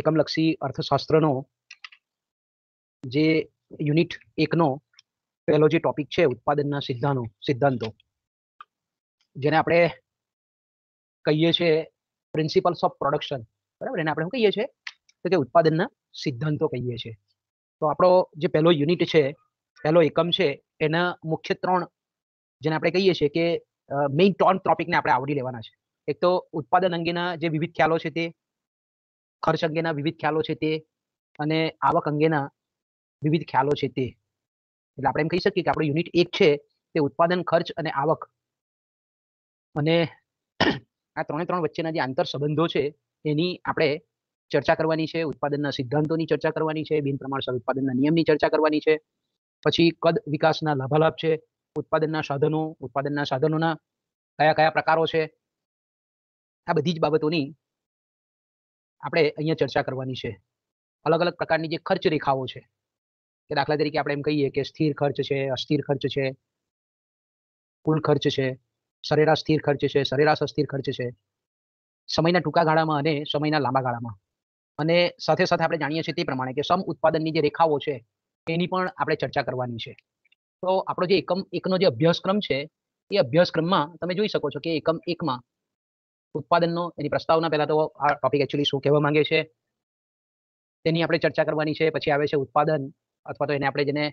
એકમલક્ષી અર્થશાસ્ત્રનો જે યુનિટ એકનો પહેલો જે ટોપિક છે ઉત્પાદનના સિદ્ધાંતો સિદ્ધાંતો જેને આપણે કહીએ છીએ પ્રિન્સિપલ્સ ઓફ પ્રોડક્શન બરાબર એને આપણે શું કહીએ છીએ તો કે ઉત્પાદનના સિદ્ધાંતો કહીએ છીએ તો આપણો જે પહેલો યુનિટ છે પહેલો એકમ છે એના મુખ્ય ત્રણ જેને આપણે કહીએ છીએ કે મેઇન ત્રણ ટોપિકને આપણે આવરી લેવાના છે એક તો ઉત્પાદન અંગેના જે વિવિધ ખ્યાલો છે તે ખર્ચ અંગેના વિવિધ ખ્યાલો છે તે અને આવક અંગેના વિવિધ ખ્યાલો છે તે એટલે આપણે એમ કહી શકીએ કે આપણે યુનિટ એક છે તે ઉત્પાદન ખર્ચ અને આવક અને આ ત્રણે ત્રણ વચ્ચેના જે આંતર સંબંધો છે એની આપણે ચર્ચા કરવાની છે ઉત્પાદનના સિદ્ધાંતોની ચર્ચા કરવાની છે બિનપ્રમાણસર ઉત્પાદનના નિયમની ચર્ચા કરવાની છે પછી કદ વિકાસના લાભાલાભ છે ઉત્પાદનના સાધનો ઉત્પાદનના સાધનોના કયા કયા પ્રકારો છે આ બધી જ બાબતોની આપણે અહીંયા ચર્ચા કરવાની છે અલગ અલગ પ્રકારની જે ખર્ચ રેખાઓ છે કે દાખલા તરીકે આપણે એમ કહીએ કે સ્થિર ખર્ચ છે અસ્થિર ખર્ચ છે કુલ ખર્ચ છે સરેરાશ સ્થિર ખર્ચ છે સરેરાશ અસ્થિર ખર્ચ છે સમયના ટૂંકા ગાળામાં અને સમયના લાંબા ગાળામાં અને સાથે સાથે આપણે જાણીએ છીએ તે પ્રમાણે કે સમ ઉત્પાદનની જે રેખાઓ છે એની પણ આપણે ચર્ચા કરવાની છે તો આપણો જે એકમ એકનો જે અભ્યાસક્રમ છે એ અભ્યાસક્રમમાં તમે જોઈ શકો છો કે એકમ એકમાં ઉત્પાદનનો એની પ્રસ્તાવના પહેલા તો આ ટોપિક એકચ્યુઅલી શું કહેવા માંગે છે તેની આપણે ચર્ચા કરવાની છે પછી આવે છે ઉત્પાદન અથવા તો એને આપણે જેને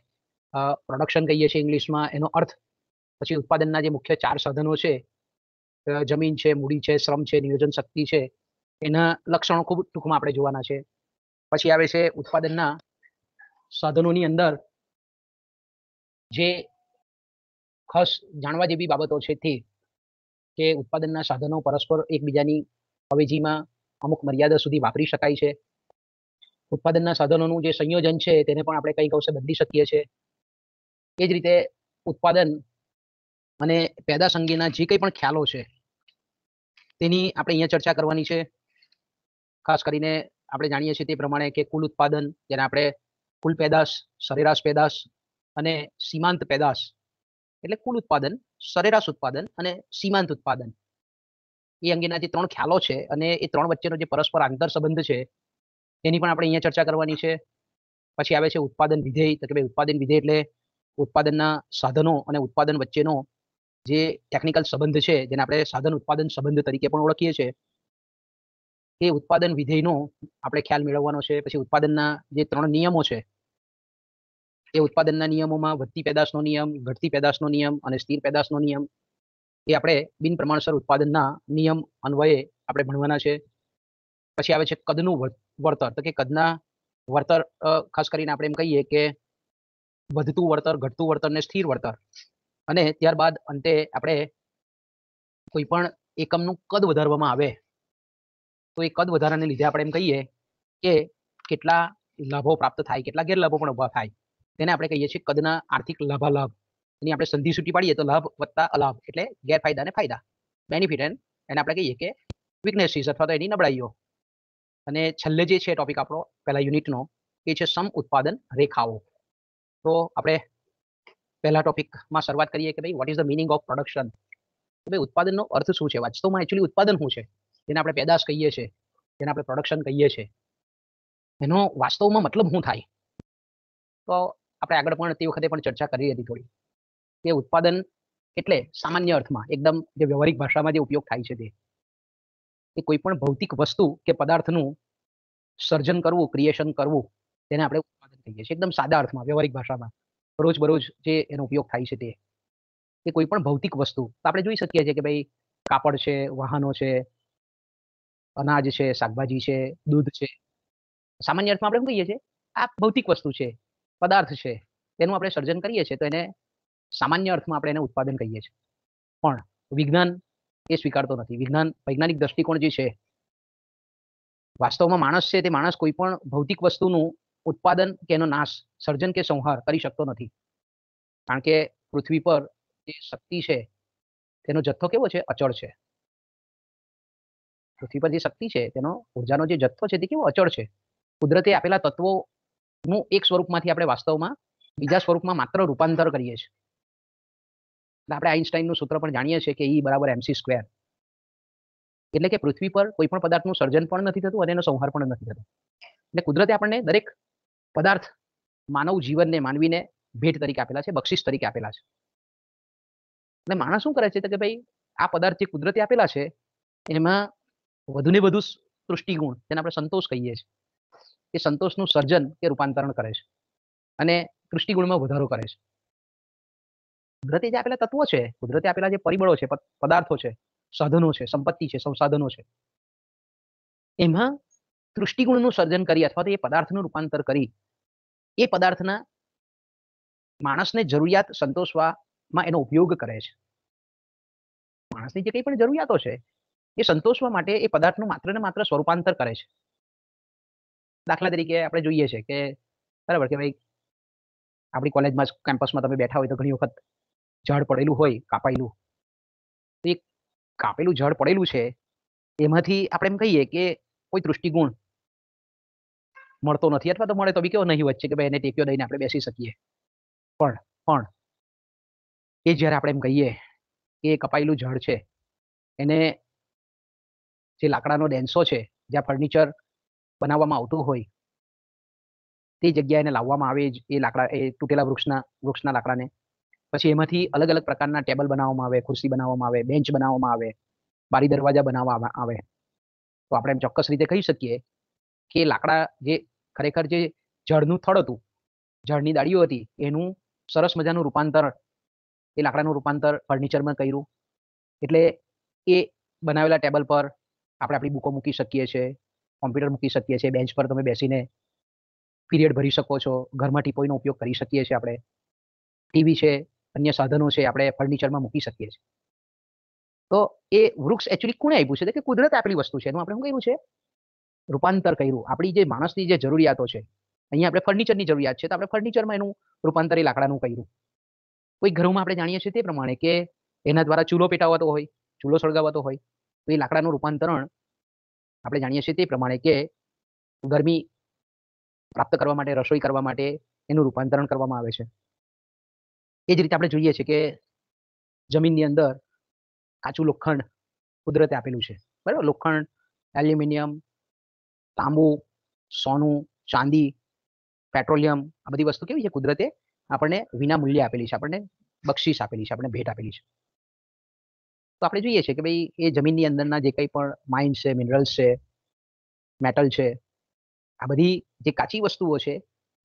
પ્રોડક્શન કહીએ છીએ ઇંગ્લિશમાં એનો અર્થ પછી ઉત્પાદનના જે મુખ્ય ચાર સાધનો છે જમીન છે મૂડી છે શ્રમ છે નિયોજન શક્તિ છે એના લક્ષણો ખૂબ ટૂંકમાં આપણે જોવાના છે પછી આવે છે ઉત્પાદનના સાધનોની અંદર જે ખાસ જાણવા જેવી બાબતો છે તે કે ઉત્પાદનના સાધનો પરસ્પર એકબીજાની અવેજીમાં અમુક મર્યાદા સુધી વાપરી શકાય છે ઉત્પાદનના સાધનોનું જે સંયોજન છે તેને પણ આપણે કંઈક અંશે બદલી શકીએ છીએ એ જ રીતે ઉત્પાદન અને પેદાશ અંગેના જે કંઈ પણ ખ્યાલો છે તેની આપણે અહીંયા ચર્ચા કરવાની છે ખાસ કરીને આપણે જાણીએ છીએ તે પ્રમાણે કે કુલ ઉત્પાદન જેને આપણે કુલ પેદાશ સરેરાશ પેદાશ અને સીમાંત પેદાશ એટલે કુલ ઉત્પાદન સરેરાશ ઉત્પાદન અને સીમાંત ઉત્પાદન એ અંગેના જે ત્રણ ખ્યાલો છે અને એ ત્રણ વચ્ચેનો જે પરસ્પર આંતર સંબંધ છે એની પણ આપણે અહીંયા ચર્ચા કરવાની છે પછી આવે છે ઉત્પાદન વિધેય તો કે ભાઈ ઉત્પાદન વિધેય એટલે ઉત્પાદનના સાધનો અને ઉત્પાદન વચ્ચેનો જે ટેકનિકલ સંબંધ છે જેને આપણે સાધન ઉત્પાદન સંબંધ તરીકે પણ ઓળખીએ છીએ એ ઉત્પાદન વિધેયનો આપણે ખ્યાલ મેળવવાનો છે પછી ઉત્પાદનના જે ત્રણ નિયમો છે એ ઉત્પાદનના નિયમોમાં વધતી પેદાશનો નિયમ ઘટતી પેદાશનો નિયમ અને સ્થિર પેદાશનો નિયમ એ આપણે બિન પ્રમાણસર ઉત્પાદનના નિયમ અન્વયે આપણે ભણવાના છે પછી આવે છે કદનું વળતર તો કે કદના વળતર ખાસ કરીને આપણે એમ કહીએ કે વધતું વળતર ઘટતું વળતર ને સ્થિર વળતર અને ત્યારબાદ અંતે આપણે કોઈ પણ એકમનું કદ વધારવામાં આવે તો એ કદ વધારાને લીધે આપણે એમ કહીએ કે કેટલા લાભો પ્રાપ્ત થાય કેટલા ગેરલાભો પણ ઊભા થાય તેને આપણે કહીએ છીએ કદના આર્થિક લાભાલાભ એની આપણે સંધિ છૂટી પાડીએ તો લાભ વત્તા અલાભ એટલે ગેરફાયદા અને ફાયદા બેનિફિટ એન્ડ એને આપણે કહીએ કે વીકનેસીસ અથવા તો એની નબળાઈઓ અને છેલ્લે જે છે ટોપિક આપણો પહેલા યુનિટનો એ છે સમ ઉત્પાદન રેખાઓ તો આપણે પહેલા ટોપિકમાં શરૂઆત કરીએ કે ભાઈ what is the meaning of production ભાઈ ઉત્પાદનનો અર્થ શું છે વાસ્તવમાં એકચ્યુઅલી ઉત્પાદન શું છે જેને આપણે પેદાશ કહીએ છીએ જેને આપણે પ્રોડક્શન કહીએ છીએ એનો વાસ્તવમાં મતલબ શું થાય તો આપણે આગળ પણ તે વખતે પણ ચર્ચા કરી હતી થોડી કે ઉત્પાદન એટલે સામાન્ય અર્થમાં એકદમ જે વ્યવહારિક ભાષામાં જે ઉપયોગ થાય છે તે કે કોઈ પણ ભૌતિક વસ્તુ કે પદાર્થનું સર્જન કરવું ક્રિએશન કરવું તેને આપણે ઉત્પાદન કહીએ છીએ એકદમ સાદા અર્થમાં વ્યવહારિક ભાષામાં રોજ બરોજ જે એનો ઉપયોગ થાય છે તે કે કોઈ પણ ભૌતિક વસ્તુ તો આપણે જોઈ શકીએ છીએ કે ભાઈ કાપડ છે વાહનો છે અનાજ છે શાકભાજી છે દૂધ છે સામાન્ય અર્થમાં આપણે શું કહીએ છીએ આ ભૌતિક વસ્તુ છે પદાર્થ છે તેનું આપણે સર્જન કરીએ છીએ તો એને સામાન્ય અર્થમાં આપણે એને ઉત્પાદન કહીએ છીએ પણ વિજ્ઞાન એ સ્વીકારતો નથી વિજ્ઞાન વૈજ્ઞાનિક દ્રષ્ટિકોણ જે છે વાસ્તવમાં માણસ છે તે માણસ કોઈ પણ ભૌતિક વસ્તુનું ઉત્પાદન કે એનો નાશ સર્જન કે સંહાર કરી શકતો નથી કારણ કે પૃથ્વી પર જે શક્તિ છે તેનો જથ્થો કેવો છે અચળ છે પૃથ્વી પર જે શક્તિ છે તેનો ઉર્જાનો જે જથ્થો છે તે કેવો અચળ છે કુદરતે આપેલા તત્વો નું એક સ્વરૂપમાંથી આપણે વાસ્તવમાં બીજા સ્વરૂપમાં માત્ર રૂપાંતર કરીએ છીએ એટલે આપણે આઈન્સ્ટાઈનનું સૂત્ર પણ જાણીએ છીએ કે ઈ e બરાબર એમસી સ્ક્વેર એટલે કે પૃથ્વી પર કોઈ પણ પદાર્થનું સર્જન પણ નથી થતું અને એનો સંહાર પણ નથી થતો એટલે કુદરતે આપણને દરેક પદાર્થ માનવ જીવનને માનવીને ભેટ તરીકે આપેલા છે બક્ષિસ તરીકે આપેલા છે એટલે માણસ શું કરે છે કે ભાઈ આ પદાર્થ જે કુદરતે આપેલા છે એમાં વધુ ને વધુ સૃષ્ટિગુણ જેને આપણે સંતોષ કહીએ છીએ એ સંતોષનું સર્જન કે રૂપાંતરણ કરે છે અને કૃષ્ટિગુણમાં વધારો કરે છે કુદરતે જે આપેલા તત્વો છે કુદરતે આપેલા જે પરિબળો છે પદાર્થો છે સાધનો છે સંપત્તિ છે સંસાધનો છે એમાં તૃષ્ટિગુણનું સર્જન કરી અથવા તો એ પદાર્થનું રૂપાંતર કરી એ પદાર્થના માણસને જરૂરિયાત સંતોષવામાં એનો ઉપયોગ કરે છે માણસની જે કંઈ પણ જરૂરિયાતો છે એ સંતોષવા માટે એ પદાર્થનું માત્ર ને માત્ર સ્વરૂપાંતર કરે છે દાખલા તરીકે આપણે જોઈએ છે કે બરાબર કે ભાઈ આપણી કોલેજમાં કેમ્પસમાં તમે બેઠા હોય તો ઘણી વખત ઝાડ પડેલું હોય કાપાયેલું તો એ કાપેલું ઝાડ પડેલું છે એમાંથી આપણે એમ કહીએ કે કોઈ દૃષ્ટિગુણ મળતો નથી અથવા તો મળે તો બી કેવો નહીં વચ્ચે કે ભાઈ એને ટેક્યો દઈને આપણે બેસી શકીએ પણ પણ એ જ્યારે આપણે એમ કહીએ કે કપાયેલું ઝાડ છે એને જે લાકડાનો ડેન્સો છે જ્યાં ફર્નિચર બનાવવામાં આવતું હોય તે જગ્યાએ લાવવામાં આવે એ લાકડા એ તૂટેલા વૃક્ષના વૃક્ષના લાકડાને પછી એમાંથી અલગ અલગ પ્રકારના ટેબલ બનાવવામાં આવે ખુરશી બનાવવામાં આવે બેન્ચ બનાવવામાં આવે બારી દરવાજા બનાવવામાં આવે તો આપણે એમ ચોક્કસ રીતે કહી શકીએ કે લાકડા જે ખરેખર જે જળનું થળ હતું જળની દાળીઓ હતી એનું સરસ મજાનું રૂપાંતર એ લાકડાનું રૂપાંતર ફર્નિચરમાં કર્યું એટલે એ બનાવેલા ટેબલ પર આપણે આપણી બુકો મૂકી શકીએ છીએ કોમ્પ્યુટર મૂકી શકીએ છીએ બેન્ચ પર તમે બેસીને પીરિયડ ભરી શકો છો ઘરમાં ટીપોઈનો ઉપયોગ કરી શકીએ છીએ આપણે ટીવી છે અન્ય સાધનો છે આપણે ફર્નિચરમાં મૂકી શકીએ છીએ તો એ વૃક્ષ એકચ્યુઅલી કોણે આપ્યું છે કે કુદરત આપેલી વસ્તુ છે એનું આપણે શું કર્યું છે રૂપાંતર કર્યું આપણી જે માણસની જે જરૂરિયાતો છે અહીંયા આપણે ફર્નિચરની જરૂરિયાત છે તો આપણે ફર્નિચરમાં એનું રૂપાંતર એ લાકડાનું કર્યું કોઈ ઘરોમાં આપણે જાણીએ છીએ તે પ્રમાણે કે એના દ્વારા ચૂલો પેટાવતો હોય ચૂલો સળગાવતો હોય તો એ લાકડાનું રૂપાંતરણ આપણે જાણીએ છીએ તે પ્રમાણે કે ગરમી પ્રાપ્ત કરવા માટે રસોઈ કરવા માટે એનું રૂપાંતરણ કરવામાં આવે છે એ જ રીતે આપણે જોઈએ છીએ કે જમીનની અંદર કાચું લોખંડ કુદરતે આપેલું છે બરાબર લોખંડ એલ્યુમિનિયમ તાંબુ સોનું ચાંદી પેટ્રોલિયમ આ બધી વસ્તુ કેવી છે કુદરતે આપણને વિના મૂલ્યે આપેલી છે આપણને બક્ષીસ આપેલી છે આપણને ભેટ આપેલી છે તો આપણે જોઈએ છીએ કે ભાઈ એ જમીનની અંદરના જે કંઈ પણ માઇન્ડ છે મિનરલ્સ છે મેટલ છે આ બધી જે કાચી વસ્તુઓ છે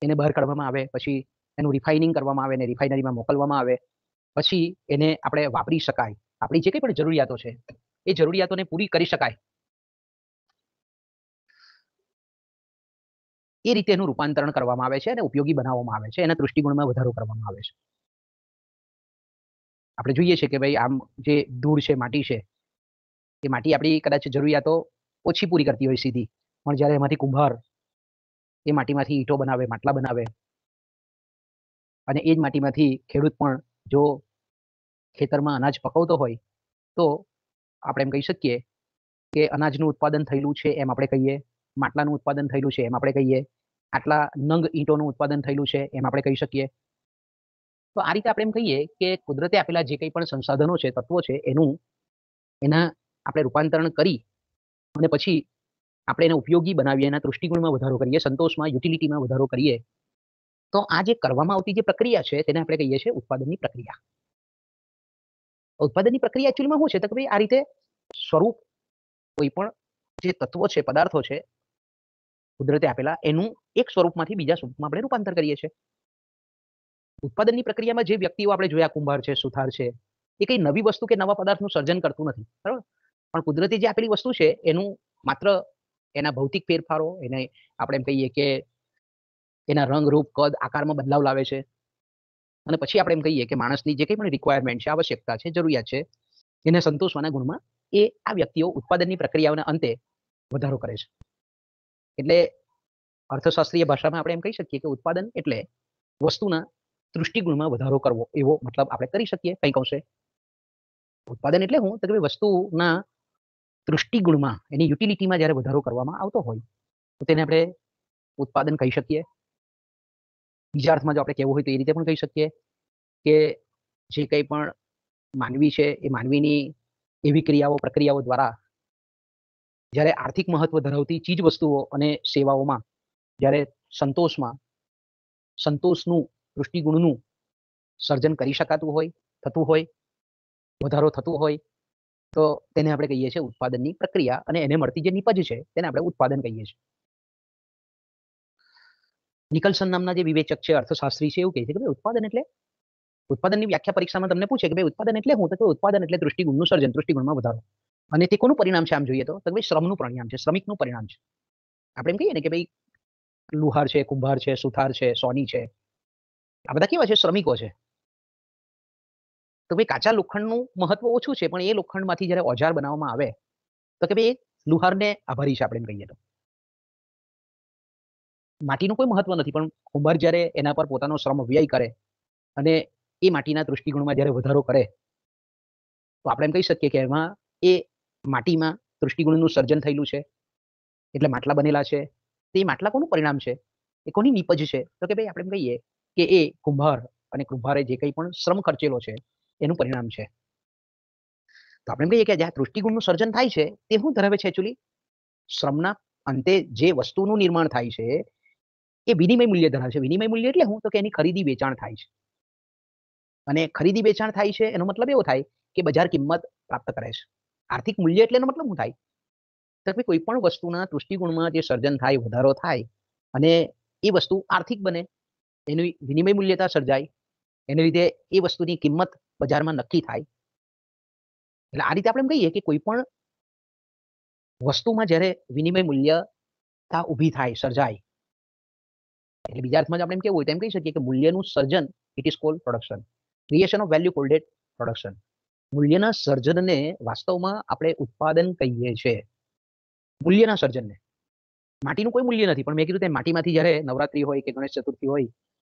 એને બહાર કાઢવામાં આવે પછી એનું રિફાઇનિંગ કરવામાં આવે ને રિફાઇનરીમાં મોકલવામાં આવે પછી એને આપણે વાપરી શકાય આપણી જે કંઈ પણ જરૂરિયાતો છે એ જરૂરિયાતોને પૂરી કરી શકાય એ રીતે એનું રૂપાંતરણ કરવામાં આવે છે અને ઉપયોગી બનાવવામાં આવે છે એના દૃષ્ટિકોણમાં વધારો કરવામાં આવે છે આપણે જોઈએ છે કે ભાઈ આમ જે ધૂળ છે માટી છે એ માટી આપણી કદાચ જરૂરિયાતો ઓછી પૂરી કરતી હોય સીધી પણ જ્યારે એમાંથી કુંભાર એ માટીમાંથી ઈંટો બનાવે માટલા બનાવે અને એ જ માટીમાંથી ખેડૂત પણ જો ખેતરમાં અનાજ પકવતો હોય તો આપણે એમ કહી શકીએ કે અનાજનું ઉત્પાદન થયેલું છે એમ આપણે કહીએ માટલાનું ઉત્પાદન થયેલું છે એમ આપણે કહીએ આટલા નંગ ઈંટોનું ઉત્પાદન થયેલું છે એમ આપણે કહી શકીએ તો આ રીતે આપણે એમ કહીએ કે કુદરતે આપેલા જે કંઈ પણ સંસાધનો છે તત્વો છે એનું એના આપણે રૂપાંતરણ કરી અને પછી આપણે એને ઉપયોગી બનાવીએ એના દૃષ્ટિકોણમાં વધારો કરીએ સંતોષમાં યુટિલિટીમાં વધારો કરીએ તો આ જે કરવામાં આવતી જે પ્રક્રિયા છે તેને આપણે કહીએ છીએ ઉત્પાદનની પ્રક્રિયા ઉત્પાદનની પ્રક્રિયા એકચ્યુઅલીમાં શું છે તો કે ભાઈ આ રીતે સ્વરૂપ કોઈ પણ જે તત્વો છે પદાર્થો છે કુદરતે આપેલા એનું એક સ્વરૂપમાંથી બીજા સ્વરૂપમાં આપણે રૂપાંતર કરીએ છીએ ઉત્પાદનની પ્રક્રિયામાં જે વ્યક્તિઓ આપણે જોયા કુંભાર છે સુથાર છે એ કઈ નવી વસ્તુ કે નવા પદાર્થનું સર્જન કરતું નથી બરાબર પણ કુદરતી જે આપેલી વસ્તુ છે એનું માત્ર એના ભૌતિક ફેરફારો એને આપણે એમ કહીએ કે એના રંગ રૂપ કદ આકારમાં બદલાવ લાવે છે અને પછી આપણે એમ કહીએ કે માણસની જે કંઈ પણ રિક્વાયરમેન્ટ છે આવશ્યકતા છે જરૂરિયાત છે એને સંતોષવાના ગુણમાં એ આ વ્યક્તિઓ ઉત્પાદનની પ્રક્રિયાઓના અંતે વધારો કરે છે એટલે અર્થશાસ્ત્રીય ભાષામાં આપણે એમ કહી શકીએ કે ઉત્પાદન એટલે વસ્તુના દૃષ્ટિગુણમાં વધારો કરવો એવો મતલબ આપણે કરી શકીએ કંઈક અંશે ઉત્પાદન એટલે હું તો કે વસ્તુના દૃષ્ટિગુણમાં એની યુટિલિટીમાં જ્યારે વધારો કરવામાં આવતો હોય તો તેને આપણે ઉત્પાદન કહી શકીએ બીજા અર્થમાં જો આપણે કહેવું હોય તો એ રીતે પણ કહી શકીએ કે જે કંઈ પણ માનવી છે એ માનવીની એવી ક્રિયાઓ પ્રક્રિયાઓ દ્વારા જ્યારે આર્થિક મહત્વ ધરાવતી ચીજ વસ્તુઓ અને સેવાઓમાં જ્યારે સંતોષમાં સંતોષનું વૃષ્ટિગુણનું સર્જન કરી શકાતું હોય થતું હોય વધારો થતું હોય તો તેને આપણે કહીએ છીએ ઉત્પાદનની પ્રક્રિયા અને એને મળતી જે નિપજ છે તેને આપણે ઉત્પાદન કહીએ છીએ નિકલસન નામના જે વિવેચક છે અર્થશાસ્ત્રી છે એવું કહે છે કે ભાઈ ઉત્પાદન એટલે ઉત્પાદનની વ્યાખ્યા પરીક્ષામાં તમને પૂછે કે ભાઈ ઉત્પાદન એટલે હું તો ઉત્પાદન એટલે દૃષ્ટિગુણનું સર્જન દૃષ્ટિગુણમાં વધારો અને તે કોનું પરિણામ છે આમ જોઈએ તો ભાઈ શ્રમનું પરિણામ છે શ્રમિકનું પરિણામ છે આપણે એમ કહીએ ને કે ભાઈ લુહાર છે કુંભાર છે સુથાર છે સોની છે આ બધા કેવા છે શ્રમિકો છે તો ભાઈ કાચા લોખંડનું મહત્વ ઓછું છે પણ એ લોખંડમાંથી જ્યારે ઓજાર બનાવવામાં આવે તો કે ભાઈ લુહારને આભારી છે આપણે કહીએ તો માટીનું કોઈ મહત્વ નથી પણ કુંભાર જ્યારે એના પર પોતાનો શ્રમ વ્યય કરે અને એ માટીના દૃષ્ટિકોણમાં જ્યારે વધારો કરે તો આપણે એમ કહી શકીએ કે એમાં એ માટીમાં દૃષ્ટિગુણનું સર્જન થયેલું છે એટલે માટલા બનેલા છે તે માટલા કોનું પરિણામ છે એ કોની નીપજ છે તો કે ભાઈ આપણે એમ કહીએ કે એ કુંભાર અને કુંભારે જે કંઈ પણ શ્રમ ખર્ચેલો છે એનું પરિણામ છે તો આપણે કહીએ કે જે તૃષ્ટિગુણનું સર્જન થાય છે તે શું ધરાવે છે એકચ્યુઅલી શ્રમના અંતે જે વસ્તુનું નિર્માણ થાય છે એ વિનિમય મૂલ્ય ધરાવે છે વિનિમય મૂલ્ય એટલે શું તો કે એની ખરીદી વેચાણ થાય છે અને ખરીદી વેચાણ થાય છે એનો મતલબ એવો થાય કે બજાર કિંમત પ્રાપ્ત કરે છે આર્થિક મૂલ્ય એટલે એનો મતલબ શું થાય તો કે કોઈ પણ વસ્તુના તૃષ્ટિગુણમાં જે સર્જન થાય વધારો થાય અને એ વસ્તુ આર્થિક બને એની વિનિમય મૂલ્યતા સર્જાય એને લીધે એ વસ્તુની કિંમત બજારમાં નક્કી થાય એટલે આ રીતે આપણે એમ કહીએ કે કોઈ પણ વસ્તુમાં જ્યારે વિનિમય મૂલ્યતા ઊભી થાય સર્જાય એટલે બીજા અર્થમાં આપણે એમ કેવું હોય એમ કહી શકીએ કે મૂલ્યનું સર્જન it is called production creation of value called production મૂલ્યના સર્જનને વાસ્તવમાં આપણે ઉત્પાદન કહીએ છીએ મૂલ્યના સર્જનને માટીનું કોઈ મૂલ્ય નથી પણ મેં કીધું તેમ માટીમાંથી જ્યારે નવરાત્રી હોય કે ગણેશ ચતુર્થી હોય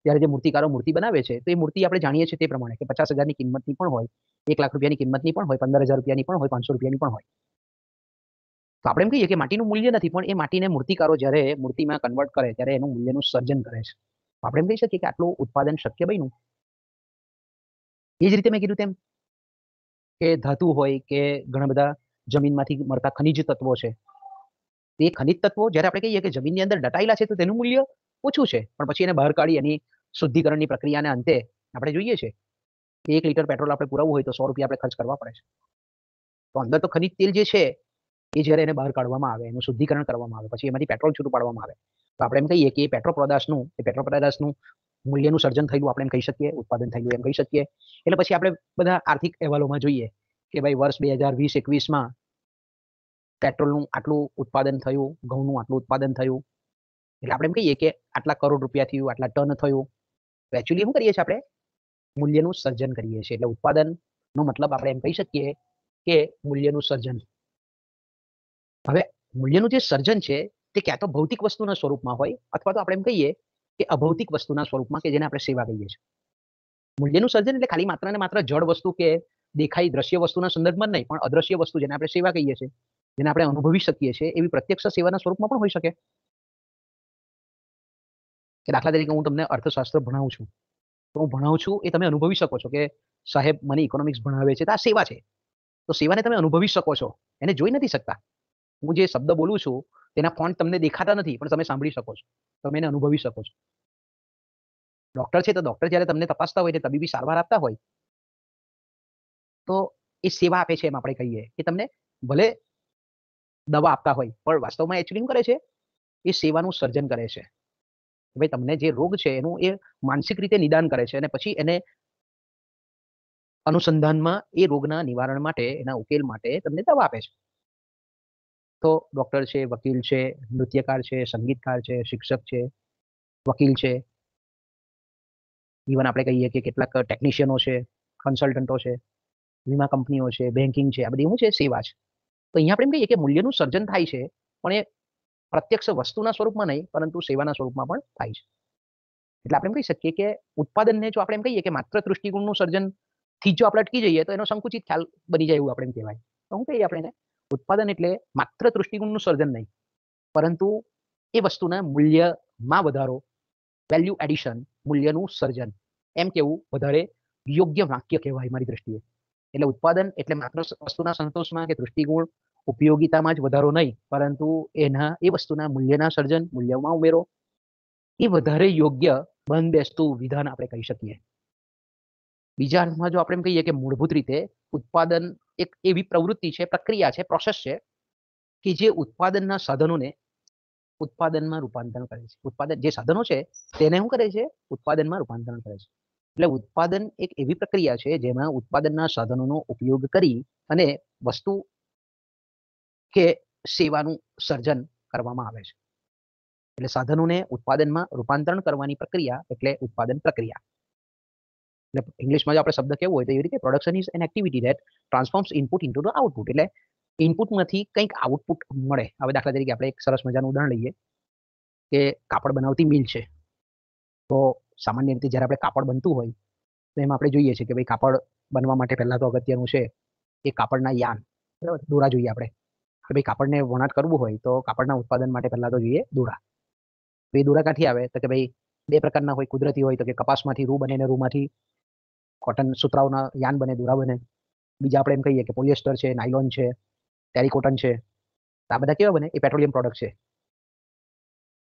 ત્યારે જે મૂર્તિકારો મૂર્તિ બનાવે છે તો એ મૂર્તિ આપણે જાણીએ છીએ તે પ્રમાણે કે પચાસ હજારની કિંમતની પણ હોય એક લાખ રૂપિયાની કિંમતની પણ હોય પંદર હજાર રૂપિયાની પણ હોય પાંચસો રૂપિયાની પણ હોય તો આપણે એમ કહીએ કે માટીનું મૂલ્ય નથી પણ એ માટીને મૂર્તિકારો જ્યારે મૂર્તિમાં કન્વર્ટ કરે ત્યારે એનું મૂલ્યનું સર્જન કરે છે આપણે એમ કહી શકીએ કે આટલું ઉત્પાદન શક્ય બન્યું એ જ રીતે મેં કીધું તેમ કે ધાતુ હોય કે ઘણા બધા જમીનમાંથી મળતા ખનિજ તત્વો છે તે ખનિજ તત્વો જ્યારે આપણે કહીએ કે જમીનની અંદર દટાયેલા છે તો તેનું મૂલ્ય ઓછું છે પણ પછી એને બહાર કાઢી એની શુદ્ધિકરણની પ્રક્રિયાને અંતે આપણે જોઈએ છીએ કે એક લીટર પેટ્રોલ આપણે પુરાવવું હોય તો સો રૂપિયા આપણે ખર્ચ કરવા પડે છે તો અંદર તો ખનિજ તેલ જે છે એ જ્યારે એને બહાર કાઢવામાં આવે એનું શુદ્ધિકરણ કરવામાં આવે પછી એમાંથી પેટ્રોલ છૂટું પાડવામાં આવે તો આપણે એમ કહીએ કે પેટ્રોલ પદાર્થનું એ પેટ્રોલ પદાર્થનું મૂલ્યનું સર્જન થયેલું આપણે એમ કહી શકીએ ઉત્પાદન થયેલું એમ કહી શકીએ એટલે પછી આપણે બધા આર્થિક અહેવાલોમાં જોઈએ કે ભાઈ વર્ષ બે હજાર વીસ એકવીસમાં પેટ્રોલનું આટલું ઉત્પાદન થયું ઘઉંનું આટલું ઉત્પાદન થયું એટલે આપણે એમ કહીએ કે આટલા કરોડ રૂપિયા થયું આટલા ટન થયું એકચ્યુઅલી શું કરીએ છીએ આપણે મૂલ્યનું સર્જન કરીએ છીએ એટલે ઉત્પાદનનો મતલબ આપણે એમ કહી શકીએ કે મૂલ્યનું સર્જન હવે મૂલ્યનું જે સર્જન છે તે ક્યાં તો ભૌતિક વસ્તુના સ્વરૂપમાં હોય અથવા તો આપણે એમ કહીએ કે અભૌતિક વસ્તુના સ્વરૂપમાં કે જેને આપણે સેવા કહીએ છીએ મૂલ્યનું સર્જન એટલે ખાલી માત્ર ને માત્ર જળ વસ્તુ કે દેખાય દ્રશ્ય વસ્તુના સંદર્ભમાં નહીં પણ અદ્રશ્ય વસ્તુ જેને આપણે સેવા કહીએ છીએ જેને આપણે અનુભવી શકીએ છીએ એવી પ્રત્યક્ષ સેવાના સ્વરૂપમાં પણ હોઈ શકે કે દાખલા તરીકે હું તમને અર્થશાસ્ત્ર ભણાવું છું તો હું ભણાવું છું એ તમે અનુભવી શકો છો કે સાહેબ મને ઇકોનોમિક્સ ભણાવે છે તો આ સેવા છે તો સેવાને તમે અનુભવી શકો છો એને જોઈ નથી શકતા હું જે શબ્દ બોલું છું તેના ફોન તમને દેખાતા નથી પણ તમે સાંભળી શકો છો તમે એને અનુભવી શકો છો ડૉક્ટર છે તો ડોક્ટર જ્યારે તમને તપાસતા હોય એટલે તબીબી સારવાર આપતા હોય તો એ સેવા આપે છે એમ આપણે કહીએ કે તમને ભલે દવા આપતા હોય પણ વાસ્તવમાં એકચ્યુઅલી કરે છે એ સેવાનું સર્જન કરે છે ભાઈ તમને જે રોગ છે એનું એ માનસિક રીતે નિદાન કરે છે અને પછી એને અનુસંધાનમાં એ રોગના નિવારણ માટે એના ઉકેલ માટે તમને દવા આપે છે તો ડૉક્ટર છે વકીલ છે નૃત્યકાર છે સંગીતકાર છે શિક્ષક છે વકીલ છે ઇવન આપણે કહીએ કે કેટલાક ટેકનિશિયનો છે કન્સલ્ટન્ટો છે વીમા કંપનીઓ છે બેન્કિંગ છે આ બધી શું છે સેવા છે તો અહીંયા આપણે એમ કહીએ કે મૂલ્યનું સર્જન થાય છે પણ એ પ્રત્યક્ષ વસ્તુના સ્વરૂપમાં નહીં પરંતુ સેવાના સ્વરૂપમાં પણ થાય છે એટલે આપણે એમ કહી શકીએ કે ઉત્પાદનને જો આપણે એમ કહીએ કે માત્ર દૃષ્ટિકોણનું સર્જન થી જો આપણે અટકી જઈએ તો એનો સંકુચિત ખ્યાલ બની જાય એવું આપણે એમ કહેવાય તો શું કહીએ આપણે ઉત્પાદન એટલે માત્ર દૃષ્ટિકોણનું સર્જન નહીં પરંતુ એ વસ્તુના મૂલ્યમાં વધારો વેલ્યુ એડિશન મૂલ્યનું સર્જન એમ કેવું વધારે યોગ્ય વાક્ય કહેવાય મારી દ્રષ્ટિએ એટલે ઉત્પાદન એટલે માત્ર વસ્તુના સંતોષમાં કે દૃષ્ટિકોણ ઉપયોગિતામાં જ વધારો નહીં પરંતુ એના એ વસ્તુના મૂલ્યના સર્જન મૂલ્યમાં ઉમેરો એ વધારે યોગ્ય બંધ વિધાન આપણે કહી શકીએ બીજા અર્થમાં જો આપણે એમ કહીએ કે મૂળભૂત રીતે ઉત્પાદન એક એવી પ્રવૃત્તિ છે પ્રક્રિયા છે પ્રોસેસ છે કે જે ઉત્પાદનના સાધનોને ઉત્પાદનમાં રૂપાંતરણ કરે છે ઉત્પાદન જે સાધનો છે તેને શું કરે છે ઉત્પાદનમાં રૂપાંતરણ કરે છે એટલે ઉત્પાદન એક એવી પ્રક્રિયા છે જેમાં ઉત્પાદનના સાધનોનો ઉપયોગ કરી અને વસ્તુ કે સેવાનું સર્જન કરવામાં આવે છે એટલે સાધનોને ઉત્પાદનમાં રૂપાંતરણ કરવાની પ્રક્રિયા એટલે ઉત્પાદન પ્રક્રિયા એટલે ઇંગ્લિશમાં જો આપણે શબ્દ કેવો હોય તો એવી રીતે production is an activity that transforms input into the output એટલે ઇનપુટમાંથી કંઈક આઉટપુટ મળે હવે દાખલા તરીકે આપણે એક સરસ મજાનું ઉદાહરણ લઈએ કે કાપડ બનાવતી મિલ છે તો સામાન્ય રીતે જ્યારે આપણે કાપડ બનતું હોય તો એમાં આપણે જોઈએ છીએ કે ભાઈ કાપડ બનવા માટે પહેલાં તો અગત્યનું છે એ કાપડના યાન બરાબર દોરા જોઈએ આપણે કે ભાઈ કાપડને વણાટ કરવું હોય તો કાપડના ઉત્પાદન માટે પહેલાં તો જોઈએ દોરા તો એ દોરા ક્યાંથી આવે તો કે ભાઈ બે પ્રકારના હોય કુદરતી હોય તો કે કપાસમાંથી રૂ બને રૂમાંથી કોટન સુતરાઓના યાન બને દોરા બને બીજા આપણે એમ કહીએ કે પોલિએસ્ટર છે નાયલોન છે ટેરિકોટન છે આ બધા કેવા બને એ પેટ્રોલિયમ પ્રોડક્ટ છે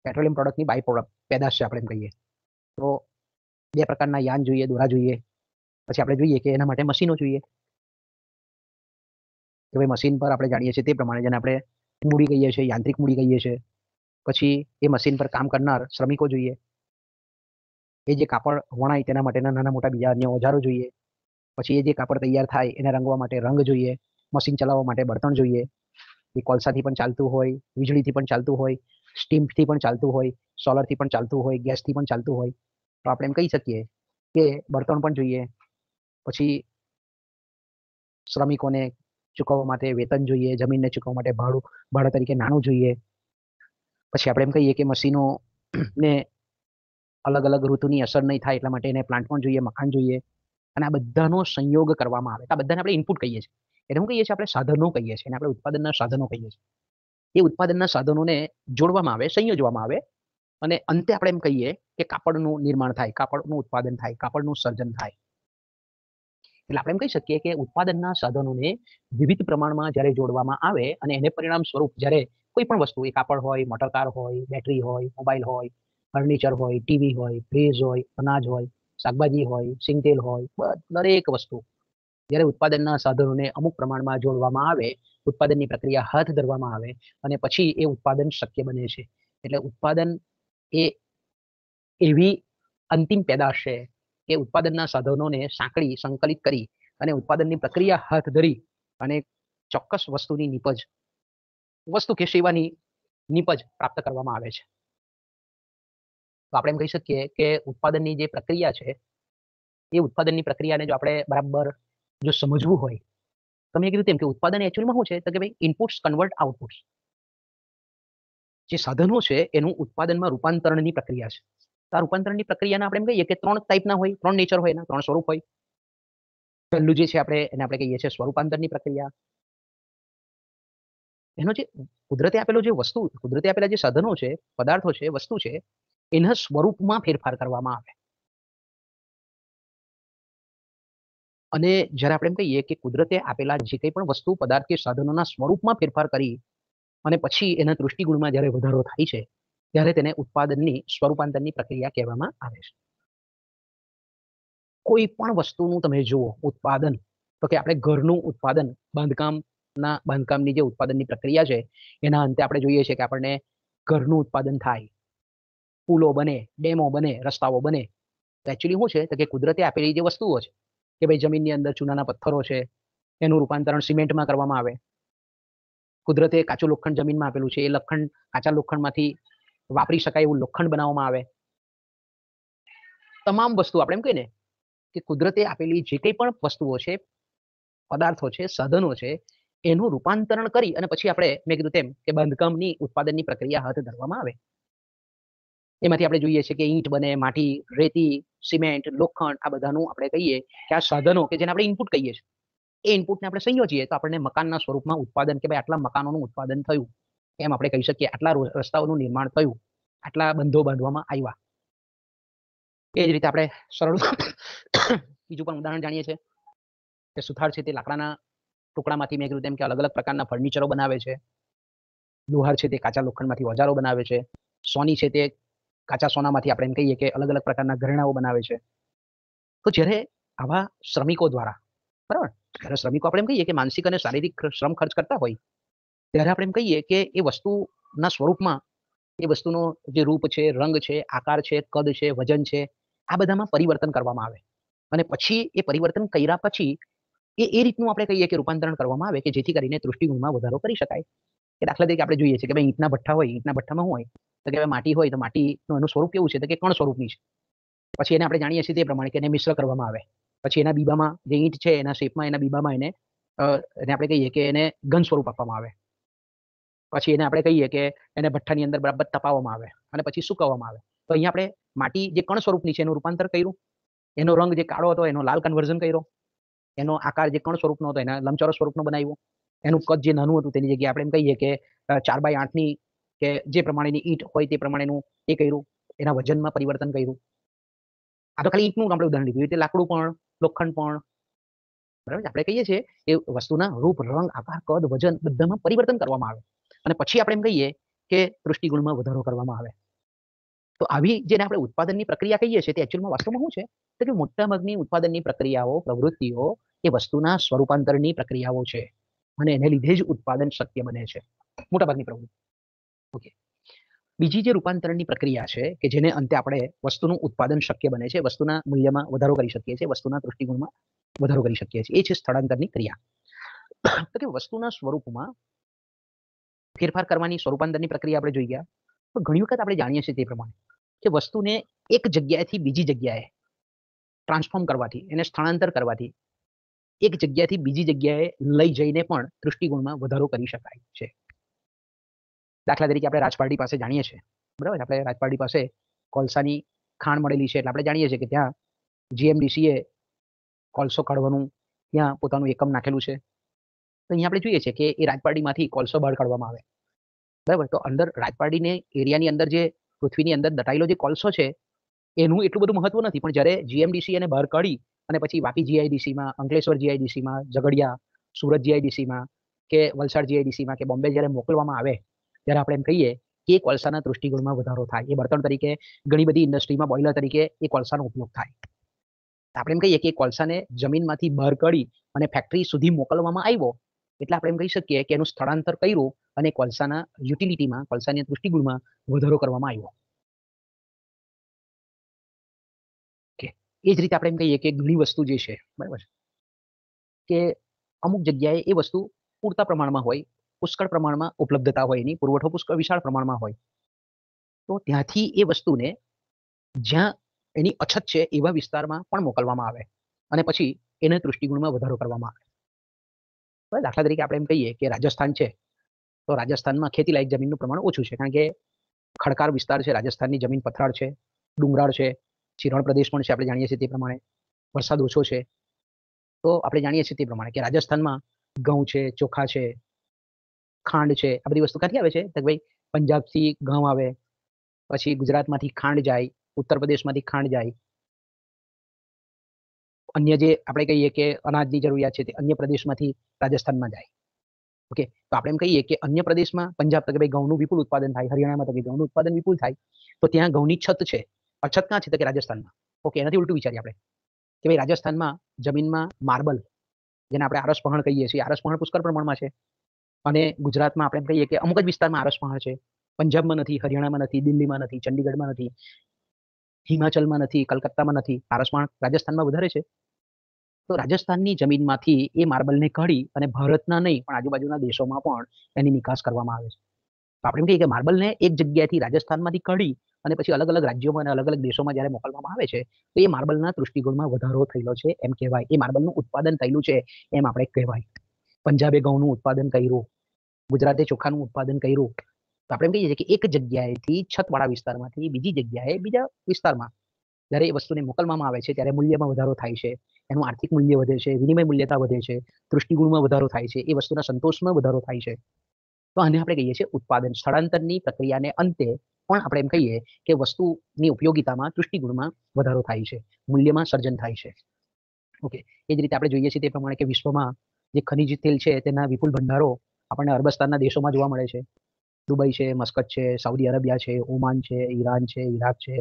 પેટ્રોલિયમ પ્રોડક્ટની બાય પ્રોડક્ટ પેદાશ છે આપણે એમ કહીએ તો બે પ્રકારના યાન જોઈએ દોરા જોઈએ પછી આપણે જોઈએ કે એના માટે મશીનો જોઈએ કે ભાઈ મશીન પર આપણે જાણીએ છીએ તે પ્રમાણે જેને આપણે મૂડી કહીએ છીએ યાંત્રિક મૂડી કહીએ છીએ પછી એ મશીન પર કામ કરનાર શ્રમિકો જોઈએ એ જે કાપડ વણાય તેના માટેના નાના મોટા બીજા અન્ય ઓજારો જોઈએ પછી એ જે કાપડ તૈયાર થાય એને રંગવા માટે રંગ જોઈએ મશીન ચલાવવા માટે બળતણ જોઈએ એ કોલસાથી પણ ચાલતું હોય વીજળીથી પણ ચાલતું હોય સ્ટીમથી પણ ચાલતું હોય સોલરથી પણ ચાલતું હોય ગેસથી પણ ચાલતું હોય તો આપણે એમ કહી શકીએ કે બળતણ પણ જોઈએ પછી શ્રમિકોને ચૂકવવા માટે વેતન જોઈએ જમીનને ચૂકવવા માટે ભાડું ભાડા તરીકે નાણું જોઈએ પછી આપણે એમ કહીએ કે મશીનો ને અલગ અલગ ઋતુની અસર નહીં થાય એટલા માટે એને પ્લાન્ટ પણ જોઈએ મકાન જોઈએ અને આ બધાનો સંયોગ કરવામાં આવે આ બધાને આપણે ઇનપુટ કહીએ છીએ એટલે હું કહીએ છીએ આપણે સાધનો કહીએ છીએ અને આપણે ઉત્પાદનના સાધનો કહીએ છીએ એ ઉત્પાદનના સાધનોને જોડવામાં આવે સંયોજવામાં આવે અને અંતે આપણે એમ કહીએ કે કાપડનું નિર્માણ થાય કાપડનું ઉત્પાદન થાય કાપડનું સર્જન થાય એટલે આપણે એમ કહી શકીએ કે ઉત્પાદનના સાધનોને વિવિધ પ્રમાણમાં જ્યારે જોડવામાં આવે અને એને પરિણામ સ્વરૂપ જ્યારે કોઈ પણ વસ્તુ એ કાપડ હોય મોટરકાર હોય બેટરી હોય મોબાઈલ હોય ફર્નિચર હોય ટીવી હોય ફ્રીજ હોય અનાજ હોય શાકભાજી હોય સિંગતેલ હોય દરેક વસ્તુ જ્યારે ઉત્પાદનના સાધનોને અમુક પ્રમાણમાં જોડવામાં આવે ઉત્પાદનની પ્રક્રિયા હાથ ધરવામાં આવે અને પછી એ ઉત્પાદન શક્ય બને છે એટલે ઉત્પાદન એ એવી અંતિમ પેદાશ છે કે ઉત્પાદનના સાધનોને સાંકળી સંકલિત કરી અને ઉત્પાદનની પ્રક્રિયા હાથ ધરી અને ચોક્કસ વસ્તુની નિપજ વસ્તુ કે સેવાની નિપજ પ્રાપ્ત કરવામાં આવે છે તો આપણે એમ કહી શકીએ કે ઉત્પાદનની જે પ્રક્રિયા છે એ ઉત્પાદનની પ્રક્રિયાને જો આપણે બરાબર જો સમજવું હોય તમે કીધું તેમ કે ઉત્પાદન એકચ્યુઅલમાં શું છે તો કે ભાઈ ઇનપુટ્સ કન્વર્ટ આઉટપુટ્સ જે સાધનો છે એનું ઉત્પાદનમાં રૂપાંતરણની પ્રક્રિયા છે તો આ રૂપાંતરણની પ્રક્રિયાના આપણે એમ કહીએ કે ત્રણ ટાઈપના હોય ત્રણ નેચર હોય એના ત્રણ સ્વરૂપ હોય પહેલું જે છે આપણે એને આપણે કહીએ છીએ સ્વરૂપાંતરની પ્રક્રિયા એનો જે કુદરતે આપેલો જે વસ્તુ કુદરતે આપેલા જે સાધનો છે પદાર્થો છે વસ્તુ છે એના સ્વરૂપમાં ફેરફાર કરવામાં આવે અને જ્યારે આપણે એમ કહીએ કે કુદરતે આપેલા જે કંઈ પણ વસ્તુ પદાર્થ કે સાધનોના સ્વરૂપમાં ફેરફાર કરી અને પછી એના દૃષ્ટિગુણમાં જ્યારે વધારો થાય છે ત્યારે તેને ઉત્પાદનની સ્વરૂપાંતરની પ્રક્રિયા કહેવામાં આવે છે કોઈ પણ વસ્તુનું તમે જુઓ ઉત્પાદન તો કે આપણે ઘરનું ઉત્પાદન બાંધકામના બાંધકામની જે ઉત્પાદનની પ્રક્રિયા છે એના અંતે આપણે જોઈએ છીએ કે આપણને ઘરનું ઉત્પાદન થાય પુલો બને ડેમો બને રસ્તાઓ બને તો એકચ્યુઅલી શું છે તો કે કુદરતે આપેલી જે વસ્તુઓ છે કે ભાઈ જમીનની અંદર ચૂનાના પથ્થરો છે એનું રૂપાંતરણ સિમેન્ટમાં કરવામાં આવે કુદરતે કાચું લોખંડ જમીનમાં આપેલું છે એ લખંડ કાચા લોખંડમાંથી વાપરી શકાય એવું લોખંડ બનાવવામાં આવે તમામ વસ્તુ આપણે એમ કહીએ ને કે કુદરતે આપેલી જે કંઈ પણ વસ્તુઓ છે પદાર્થો છે સાધનો છે એનું રૂપાંતરણ કરી અને પછી આપણે મેં કીધું તેમ કે બાંધકામની ઉત્પાદનની પ્રક્રિયા હાથ ધરવામાં આવે એમાંથી આપણે જોઈએ છીએ કે ઈંટ બને માટી રેતી સિમેન્ટ લોખંડ આ બધાનું આપણે કહીએ કે આ સાધનો કે જેને આપણે ઇનપુટ કહીએ છીએ એ ઇનપુટને આપણે સંયોજીએ તો આપણને મકાનના સ્વરૂપમાં ઉત્પાદન કે ભાઈ આટલા મકાનોનું ઉત્પાદન થયું એમ આપણે કહી શકીએ આટલા રસ્તાઓનું નિર્માણ થયું આટલા બંધો બાંધવામાં આવ્યા એ જ રીતે આપણે સરળ બીજું પણ ઉદાહરણ જાણીએ છીએ કે સુથાર છે તે લાકડાના ટુકડામાંથી મેં કીધું તેમ કે અલગ અલગ પ્રકારના ફર્નિચરો બનાવે છે લુહાર છે તે કાચા લોખંડમાંથી ઓજારો બનાવે છે સોની છે તે કાચા સોનામાંથી આપણે એમ કહીએ કે અલગ અલગ પ્રકારના ઘરેણાઓ બનાવે છે તો જ્યારે આવા શ્રમિકો દ્વારા બરાબર જ્યારે શ્રમિકો આપણે એમ કહીએ કે માનસિક અને શારીરિક શ્રમ ખર્ચ કરતા હોય ત્યારે આપણે એમ કહીએ કે એ વસ્તુના સ્વરૂપમાં એ વસ્તુનો જે રૂપ છે રંગ છે આકાર છે કદ છે વજન છે આ બધામાં પરિવર્તન કરવામાં આવે અને પછી એ પરિવર્તન કર્યા પછી એ એ રીતનું આપણે કહીએ કે રૂપાંતરણ કરવામાં આવે કે જેથી કરીને દૃષ્ટિગુણમાં વધારો કરી શકાય કે દાખલા તરીકે આપણે જોઈએ છીએ કે ભાઈ ઈંટના ભઠ્ઠા હોય ઈંટના ભઠ્ઠામાં હોય તો કે માટી હોય તો માટીનું એનું સ્વરૂપ કેવું છે તો કે કણ સ્વરૂપની છે પછી એને આપણે જાણીએ છીએ તે પ્રમાણે કે એને મિશ્ર કરવામાં આવે પછી એના બીબામાં જે ઈંટ છે એના શેપમાં એના બીબામાં એને એને આપણે કહીએ કે એને ઘન સ્વરૂપ આપવામાં આવે પછી એને આપણે કહીએ કે એને ભઠ્ઠાની અંદર બરાબર તપાવવામાં આવે અને પછી સુકવવામાં આવે તો અહીંયા આપણે માટી જે કણ સ્વરૂપની છે એનું રૂપાંતર કર્યું એનો રંગ જે કાળો હતો એનો લાલ કન્વર્ઝન કર્યો એનો આકાર જે કણ સ્વરૂપનો હતો એને લંબચોરસ સ્વરૂપનો બનાવ્યો એનું કદ જે નાનું હતું તેની જગ્યાએ આપણે એમ કહીએ કે ચાર બાય આઠની કે જે પ્રમાણેની ઈંટ હોય તે પ્રમાણેનું એ કર્યું એના વજનમાં પરિવર્તન કર્યું આ તો ખાલી ઈંટનું આપણે ઉદાહરણ લીધું એટલે લાકડું પણ લોખંડ પણ બરાબર આપણે કહીએ છીએ એ વસ્તુના રૂપ રંગ આકાર કદ વજન બધામાં પરિવર્તન કરવામાં આવે અને પછી આપણે એમ કહીએ કે દૃષ્ટિગુણમાં વધારો કરવામાં આવે તો આવી જેને આપણે ઉત્પાદનની પ્રક્રિયા કહીએ છીએ તે એકચ્યુઅલમાં વાસ્તવમાં શું છે તો કે મોટાભાગની ઉત્પાદનની પ્રક્રિયાઓ પ્રવૃત્તિઓ એ વસ્તુના સ્વરૂપાંતરની પ્રક્રિયાઓ છે અને એને લીધે જ ઉત્પાદન શક્ય બને છે મોટાભાગની પ્રવૃત્તિ ઓકે બીજી જે રૂપાંતરણની પ્રક્રિયા છે કે જેને અંતે આપણે વસ્તુનું ઉત્પાદન શક્ય બને છે વસ્તુના મૂલ્યમાં વધારો કરી શકીએ છીએ વસ્તુના દૃષ્ટિકોણમાં વધારો કરી શકીએ છીએ એ છે સ્થળાંતરની ક્રિયા તો કે વસ્તુના સ્વરૂપમાં ફેરફાર કરવાની સ્વરૂપાંતરની પ્રક્રિયા આપણે જોઈ ગયા પણ ઘણી વખત આપણે જાણીએ છીએ તે પ્રમાણે કે વસ્તુને એક જગ્યાએથી બીજી જગ્યાએ ટ્રાન્સફોર્મ કરવાથી એને સ્થળાંતર કરવાથી એક જગ્યાથી બીજી જગ્યાએ લઈ જઈને પણ દૃષ્ટિકોણમાં વધારો કરી શકાય છે દાખલા તરીકે આપણે રાજપારડી પાસે જાણીએ છીએ બરાબર આપણે રાજપારડી પાસે કોલસાની ખાણ મળેલી છે એટલે આપણે જાણીએ છીએ કે ત્યાં જીએમડીસીએ કોલસો કાઢવાનું ત્યાં પોતાનું એકમ નાખેલું છે તો અહીંયા આપણે જોઈએ છે કે એ રાજપાડીમાંથી કોલસો બહાર કાઢવામાં આવે બરાબર તો અંદર રાજપારડીને એરિયાની અંદર જે પૃથ્વીની અંદર દટાયેલો જે કોલસો છે એનું એટલું બધું મહત્વ નથી પણ જ્યારે જીએમડીસી એને બહાર કાઢી અને પછી વાપી જીઆઈડીસીમાં અંકલેશ્વર જીઆઈડીસીમાં ઝઘડિયા સુરત જીઆઈડીસીમાં કે વલસાડ જીઆઈડીસીમાં કે બોમ્બે જ્યારે મોકલવામાં આવે ત્યારે આપણે એમ કહીએ કે એ કોલસાના દૃષ્ટિકોણમાં વધારો થાય એ બળતણ તરીકે ઘણી બધી ઇન્ડસ્ટ્રીમાં બોઇલર તરીકે એ કોલસાનો ઉપયોગ થાય આપણે એમ કહીએ કે કોલસાને જમીનમાંથી બહાર કાઢી અને ફેક્ટરી સુધી મોકલવામાં આવ્યો એટલે આપણે એમ કહી શકીએ કે એનું સ્થળાંતર કર્યું અને કોલસાના યુટિલિટીમાં કોલસાની દૃષ્ટિગુણમાં વધારો કરવામાં આવ્યો એ જ રીતે આપણે એમ કહીએ કે ઘણી વસ્તુ જે છે બરાબર છે કે અમુક જગ્યાએ એ વસ્તુ પૂરતા પ્રમાણમાં હોય પુષ્કળ પ્રમાણમાં ઉપલબ્ધતા હોય એની પુરવઠો પુષ્કળ વિશાળ પ્રમાણમાં હોય તો ત્યાંથી એ વસ્તુને જ્યાં એની અછત છે એવા વિસ્તારમાં પણ મોકલવામાં આવે અને પછી એને દૃષ્ટિગુણમાં વધારો કરવામાં આવે હવે દાખલા તરીકે આપણે એમ કહીએ કે રાજસ્થાન છે તો રાજસ્થાનમાં ખેતી લાયક જમીનનું પ્રમાણ ઓછું છે કારણ કે ખડકાર વિસ્તાર છે રાજસ્થાનની જમીન પથરાળ છે ડુંગરાળ છે ચિરણ પ્રદેશ પણ છે આપણે જાણીએ છીએ તે પ્રમાણે વરસાદ ઓછો છે તો આપણે જાણીએ છીએ તે પ્રમાણે કે રાજસ્થાનમાં ઘઉં છે ચોખા છે ખાંડ છે આ બધી વસ્તુ ક્યાંથી આવે છે તો ભાઈ પંજાબથી ઘઉં આવે પછી ગુજરાતમાંથી ખાંડ જાય ઉત્તર પ્રદેશમાંથી ખાંડ જાય અન્ય જે આપણે કહીએ કે અનાજની જરૂરિયાત છે તે અન્ય પ્રદેશમાંથી રાજસ્થાનમાં જાય ઓકે તો આપણે એમ કહીએ કે અન્ય પ્રદેશમાં પંજાબ તકે ભાઈ ઘઉંનું વિપુલ ઉત્પાદન થાય હરિયાણામાં તકે ઘઉંનું ઉત્પાદન વિપુલ થાય તો ત્યાં ઘઉંની છત છે અછત ક્યાં છે તો કે રાજસ્થાનમાં ઓકે એનાથી ઉલટું વિચારીએ આપણે કે ભાઈ રાજસ્થાનમાં જમીનમાં માર્બલ જેને આપણે આરસપહણ કહીએ છીએ આરસપહણ પુષ્કળ પ્રમાણમાં છે અને ગુજરાતમાં આપણે એમ કહીએ કે અમુક જ વિસ્તારમાં આરસપહાણ છે પંજાબમાં નથી હરિયાણામાં નથી દિલ્હીમાં નથી ચંડીગઢમાં નથી હિમાચલમાં નથી કલકત્તામાં નથી આરસપહાણ રાજસ્થાનમાં વધારે છે તો રાજસ્થાનની જમીનમાંથી એ માર્બલને કઢી અને ભારતના નહીં પણ આજુબાજુના દેશોમાં પણ એની નિકાસ કરવામાં આવે છે આપણે એમ કહીએ કે માર્બલને એક જગ્યાએથી રાજસ્થાનમાંથી કઢી અને પછી અલગ અલગ રાજ્યોમાં અને અલગ અલગ દેશોમાં જ્યારે મોકલવામાં આવે છે તો એ માર્બલના દૃષ્ટિકોણમાં વધારો થયેલો છે એમ કહેવાય એ માર્બલનું ઉત્પાદન થયેલું છે એમ આપણે કહેવાય પંજાબે ઘઉંનું ઉત્પાદન કર્યું ગુજરાતે ચોખાનું ઉત્પાદન કર્યું તો આપણે એમ કહીએ છીએ કે એક જગ્યાએથી છતવાળા વિસ્તારમાંથી બીજી જગ્યાએ બીજા વિસ્તારમાં જ્યારે એ વસ્તુને મોકલવામાં આવે છે ત્યારે મૂલ્યમાં વધારો થાય છે એનું આર્થિક મૂલ્ય વધે છે વિનિમય મૂલ્યતા વધે છે દૃષ્ટિગુણમાં વધારો થાય છે એ વસ્તુના સંતોષમાં વધારો થાય છે તો આને આપણે કહીએ છીએ ઉત્પાદન સ્થળાંતરની પ્રક્રિયાને અંતે પણ આપણે એમ કહીએ કે વસ્તુની ઉપયોગિતામાં દૃષ્ટિગુણમાં વધારો થાય છે મૂલ્યમાં સર્જન થાય છે ઓકે એ જ રીતે આપણે જોઈએ છીએ તે પ્રમાણે કે વિશ્વમાં જે ખનિજ તેલ છે તેના વિપુલ ભંડારો આપણને અરબસ્તાનના દેશોમાં જોવા મળે છે દુબઈ છે મસ્કત છે સાઉદી અરેબિયા છે ઓમાન છે ઈરાન છે ઈરાક છે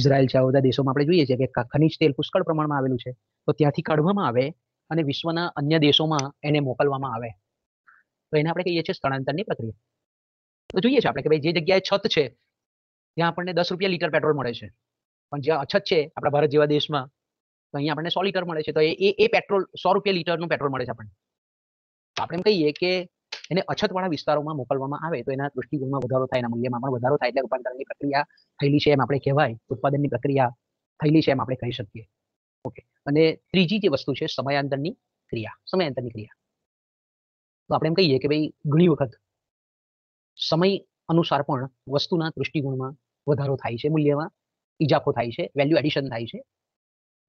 ઇઝરાયલ છે આ બધા દેશોમાં આપણે જોઈએ છીએ કે ખનીજ તેલ પુષ્કળ પ્રમાણમાં આવેલું છે તો ત્યાંથી કાઢવામાં આવે અને વિશ્વના અન્ય દેશોમાં એને મોકલવામાં આવે તો એને આપણે કહીએ છીએ સ્થળાંતરની પ્રક્રિયા તો જોઈએ છે આપણે કે ભાઈ જે જગ્યાએ છત છે ત્યાં આપણને દસ રૂપિયા લીટર પેટ્રોલ મળે છે પણ જ્યાં અછત છે આપણા ભારત જેવા દેશમાં તો અહીંયા આપણને સો લીટર મળે છે તો એ એ પેટ્રોલ સો રૂપિયા લીટરનું પેટ્રોલ મળે છે આપણને આપણે એમ કહીએ કે એને અછતવાળા વિસ્તારોમાં મોકલવામાં આવે તો એના દૃષ્ટિકોણમાં વધારો થાય એના મૂલ્યમાં પણ વધારો થાય એટલે રૂપાંતરણની પ્રક્રિયા થયેલી છે એમ આપણે કહેવાય ઉત્પાદનની પ્રક્રિયા થયેલી છે એમ આપણે કહી શકીએ ઓકે અને ત્રીજી જે વસ્તુ છે સમયાંતરની ક્રિયા સમયાંતરની ક્રિયા તો આપણે એમ કહીએ કે ભાઈ ઘણી વખત સમય અનુસાર પણ વસ્તુના દૃષ્ટિકોણમાં વધારો થાય છે મૂલ્યમાં ઇજાફો થાય છે વેલ્યુ એડિશન થાય છે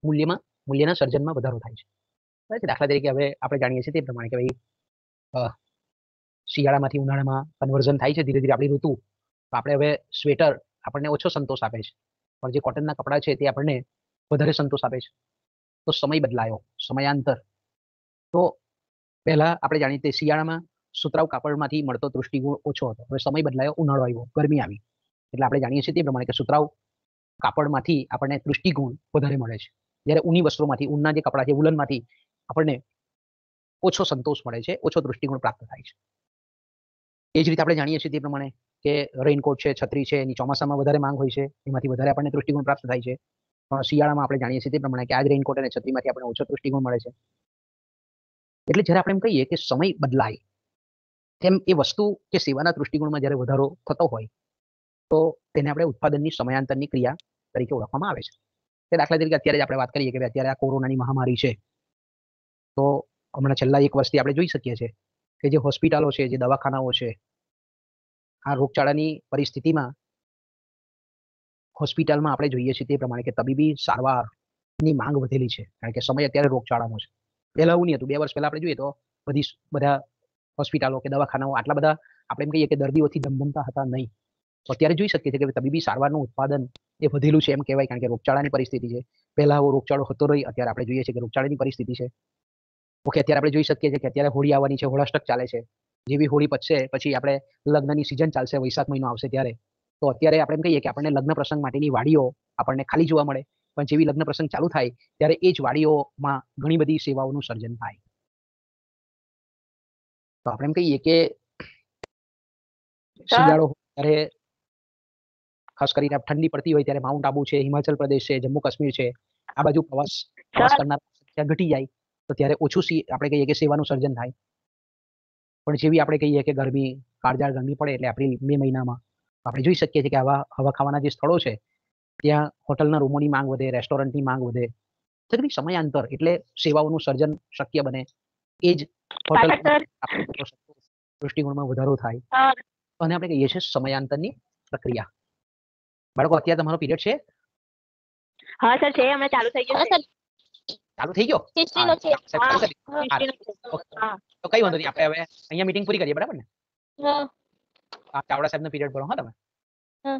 મૂલ્યમાં મૂલ્યના સર્જનમાં વધારો થાય છે દાખલા તરીકે હવે આપણે જાણીએ છીએ તે પ્રમાણે કે ભાઈ શિયાળામાંથી ઉનાળામાં કન્વર્ઝન થાય છે ધીરે ધીરે આપણી ઋતુ તો આપણે હવે સ્વેટર આપણને ઓછો સંતોષ આપે છે પણ જે કોટનના કપડાં છે તે આપણને વધારે સંતોષ આપે છે તો સમય બદલાયો સમયાંતર તો પહેલા આપણે જાણીએ તે શિયાળામાં સુતરાઉ કાપડમાંથી મળતો દૃષ્ટિકોણ ઓછો હતો હવે સમય બદલાયો ઉનાળો આવ્યો ગરમી આવી એટલે આપણે જાણીએ છીએ તે પ્રમાણે કે સુતરાઉ કાપડમાંથી આપણને દૃષ્ટિકોણ વધારે મળે છે જ્યારે ઊની વસ્ત્રોમાંથી ઊનના જે કપડાં છે ઉલનમાંથી આપણને ઓછો સંતોષ મળે છે ઓછો દૃષ્ટિકોણ પ્રાપ્ત થાય છે એ જ રીતે આપણે જાણીએ છીએ તે પ્રમાણે કે રેઇનકોટ છે છત્રી છે એની ચોમાસામાં વધારે માંગ હોય છે એમાંથી વધારે આપણને દૃષ્ટિકોણ પ્રાપ્ત થાય છે શિયાળામાં આપણે જાણીએ છીએ તે પ્રમાણે કે આ જ રેઇનકોટ અને છત્રીમાંથી આપણને ઓછો તૃષ્ટિગુણ મળે છે એટલે જ્યારે આપણે એમ કહીએ કે સમય બદલાય તેમ એ વસ્તુ કે સેવાના દૃષ્ટિકોણમાં જ્યારે વધારો થતો હોય તો તેને આપણે ઉત્પાદનની સમયાંતરની ક્રિયા તરીકે ઓળખવામાં આવે છે તે દાખલા તરીકે અત્યારે આપણે વાત કરીએ કે અત્યારે આ કોરોનાની મહામારી છે તો હમણાં છેલ્લા એક વર્ષથી આપણે જોઈ શકીએ છીએ કે જે હોસ્પિટલો છે જે દવાખાનાઓ છે આ રોગચાળાની પરિસ્થિતિમાં હોસ્પિટલમાં આપણે જોઈએ છીએ તે પ્રમાણે કે તબીબી સારવારની માંગ વધેલી છે કારણ કે સમય અત્યારે રોગચાળાનો છે પહેલાં એવું નહીં હતું બે વર્ષ પહેલાં આપણે જોઈએ તો બધી બધા હોસ્પિટલો કે દવાખાનાઓ આટલા બધા આપણે એમ કહીએ કે દર્દીઓથી ધમધમતા હતા નહીં તો અત્યારે જોઈ શકીએ છીએ કે તબીબી સારવારનું ઉત્પાદન એ વધેલું છે એમ કહેવાય કારણ કે રોગચાળાની પરિસ્થિતિ છે પહેલાં આવો રોગચાળો હતો રહી અત્યારે આપણે જોઈએ છીએ કે રોગચાળાની પરિસ્થિતિ છે ઓકે અત્યારે આપણે જોઈ શકીએ છીએ કે અત્યારે હોળી આવવાની છે હોળાષ્ટક ચાલે છે જેવી હોળી પતશે પછી આપણે લગ્નની સિઝન ચાલશે વૈશાખ મહિનો આવશે ત્યારે તો અત્યારે આપણે એમ કહીએ કે આપણને લગ્ન પ્રસંગ માટેની વાડીઓ આપણને ખાલી જોવા મળે પણ જેવી લગ્ન પ્રસંગ ચાલુ થાય ત્યારે એ જ વાડીઓમાં ઘણી બધી સેવાઓનું સર્જન થાય તો આપણે એમ કહીએ કે શિયાળો ત્યારે ખાસ કરીને ઠંડી પડતી હોય ત્યારે માઉન્ટ આબુ છે હિમાચલ પ્રદેશ છે જમ્મુ કાશ્મીર છે આ બાજુ પ્રવાસ પ્રવાસ કરનાર ઘટી જાય તો ત્યારે ઓછું આપણે કહીએ કે સેવાનું સર્જન થાય પણ જેવી આપણે કહીએ કે ગરમી કાળજાળ ગરમી પડે એટલે એપ્રિલ મે મહિનામાં આપણે જોઈ શકીએ છીએ કે આવા હવા ખાવાના જે સ્થળો છે ત્યાં હોટલના રૂમોની માંગ વધે રેસ્ટોરન્ટની માંગ વધે તકની સમયાંતર એટલે સેવાઓનું સર્જન શક્ય બને એ જ હોટલ દૃષ્ટિકોણમાં વધારો થાય અને આપણે કહીએ છીએ સમયાંતરની પ્રક્રિયા બાળકો અત્યારે તમારો પીરિયડ છે હા સર છે હમણાં ચાલુ થઈ ગયો છે ચાલુ થઈ ગયો તો કઈ વાંધો નહીં આપણે હવે અહીંયા મીટિંગ પૂરી કરીએ બરાબર ને ચાવડા સાહેબ નો પીરિયડ ભરો હા તમે